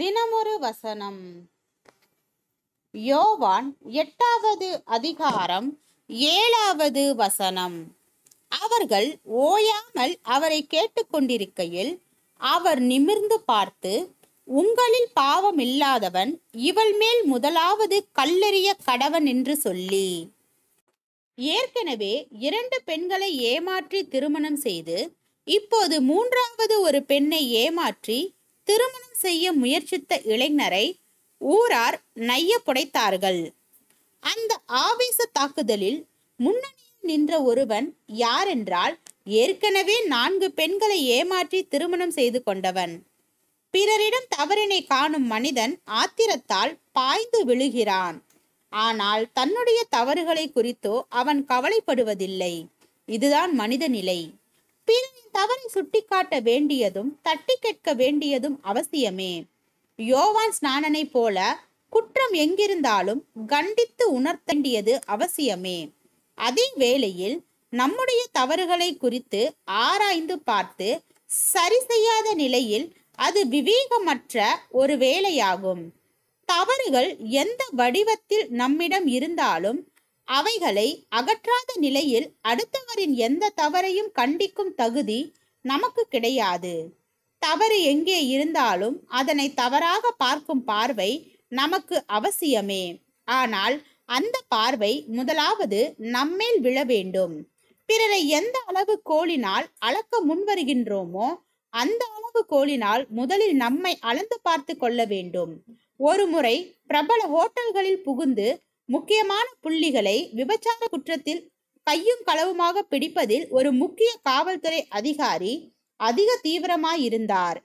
தினமொரு வசனம் யோவான் எட்டாவது அதிகாரம் ஏழாவது வசனம் அவர்கள் ஓயாமல் அவரை கேட்டுக்கொண்டிருக்கையில் அவர் நிமிர்ந்து பார்த்து உங்களில் பாவம் இல்லாதவன் இவள் மேல் முதலாவது கல்லெறிய கடவன் என்று சொல்லி ஏற்கனவே இரண்டு பெண்களை ஏமாற்றி திருமணம் செய்து இப்போது மூன்றாவது ஒரு பெண்ணை ஏமாற்றி திருமணம் செய்ய முயற்சித்த இளைஞரை ஊரார் நைய புடைத்தார்கள் அந்த ஆவேச தாக்குதலில் முன்னணியில் நின்ற ஒருவன் யாரென்றால் ஏற்கனவே நான்கு பெண்களை ஏமாற்றி திருமணம் செய்து கொண்டவன் பிறரிடம் தவறினை காணும் மனிதன் ஆத்திரத்தால் பாய்ந்து விழுகிறான் ஆனால் தன்னுடைய தவறுகளை குறித்தோ அவன் கவலைப்படுவதில்லை இதுதான் மனித நிலை பிறரின் தவறை சுட்டிக்காட்ட வேண்டியதும் தட்டி கேட்க வேண்டியதும் அவசியமே யோவான் ஸ்நானனை போல குற்றம் எங்கிருந்தாலும் கண்டித்து உணர்த்தண்டியது அவசியமே அதே வேளையில் நம்முடைய தவறுகளை குறித்து ஆராய்ந்து பார்த்து சரி செய்யாத நிலையில் அது விவேகமற்ற ஒரு வேலையாகும் தவறுகள் எந்த வடிவத்தில் நம்மிடம் இருந்தாலும் அவைகளை அகற்றாத நிலையில் அடுத்தவரின் எந்த தவறையும் கண்டிக்கும் தகுதி நமக்கு கிடையாது தவறு எங்கே இருந்தாலும் அதனை தவறாக பார்க்கும் பார்வை நமக்கு அவசியமே ஆனால் அந்த பார்வை முதலாவது நம்மேல் விழ வேண்டும் பிறரை எந்த அளவு கோளினால் அளக்க முன்வருகின்றோமோ அந்த அளவு கோளினால் முதலில் நம்மை அளந்து பார்த்து கொள்ள வேண்டும் ஒரு முறை பிரபல ஹோட்டல்களில் புகுந்து முக்கியமான புள்ளிகளை விபச்சார குற்றத்தில் கையும் களவுமாக பிடிப்பதில் ஒரு முக்கிய காவல்துறை அதிகாரி அதிக தீவிரமாயிருந்தார்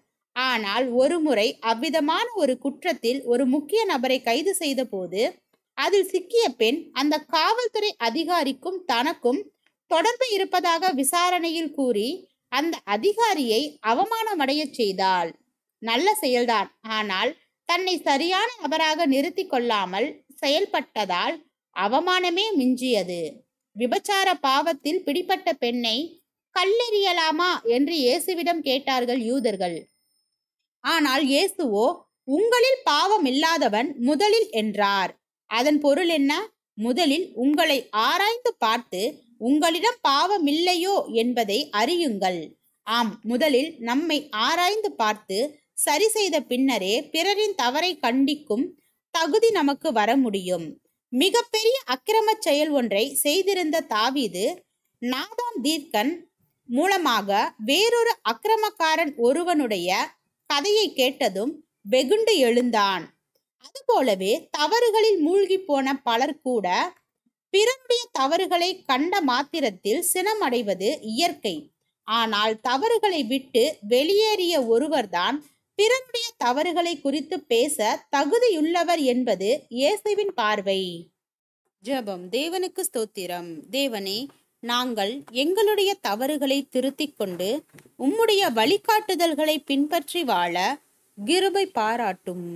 ஆனால் ஒருமுறை அவ்விதமான ஒரு குற்றத்தில் ஒரு முக்கிய நபரை கைது செய்தபோது அதில் சிக்கிய பெண் அந்த காவல்துறை அதிகாரிக்கும் தனக்கும் தொடர்பு இருப்பதாக விசாரணையில் கூறி அந்த அதிகாரியை அவமானமடையச் செய்தாள் நல்ல செயல்தான் ஆனால் தன்னை சரியான நபராக நிறுத்தி கொள்ளாமல் செயல்பட்டதால் அவமானமே மிஞ்சியது விபச்சார பாவத்தில் பிடிப்பட்ட பெண்ணை கல்லெறியலாமா என்று இயேசுவிடம் கேட்டார்கள் யூதர்கள் ஆனால் இயேசுவோ உங்களில் பாவம் இல்லாதவன் முதலில் என்றார் அதன் பொருள் என்ன முதலில் உங்களை ஆராய்ந்து பார்த்து உங்களிடம் பாவம் இல்லையோ என்பதை அறியுங்கள் ஆம் முதலில் நம்மை ஆராய்ந்து பார்த்து சரி செய்த பின்னரே பிறரின் தவறை கண்டிக்கும் தகுதி நமக்கு வர முடியும் மிகப்பெரிய அக்கிரம செயல் ஒன்றை செய்திருந்த தாவீது நாதான் தீர்க்கன் மூலமாக வேறொரு அக்கிரமக்காரன் ஒருவனுடைய கதையை கேட்டதும் வெகுண்டு எழுந்தான் அதுபோலவே தவறுகளில் மூழ்கி போன பலர் கூட பிறம்பிய தவறுகளை கண்ட மாத்திரத்தில் சினமடைவது இயற்கை ஆனால் தவறுகளை விட்டு வெளியேறிய ஒருவர்தான் பிறனுடைய தவறுகளை குறித்து பேச தகுதியுள்ளவர் என்பது இயேசுவின் பார்வை ஜபம் தேவனுக்கு ஸ்தோத்திரம் தேவனே நாங்கள் எங்களுடைய தவறுகளை திருத்திக் கொண்டு உம்முடைய வழிகாட்டுதல்களை பின்பற்றி வாழ கிருபை பாராட்டும்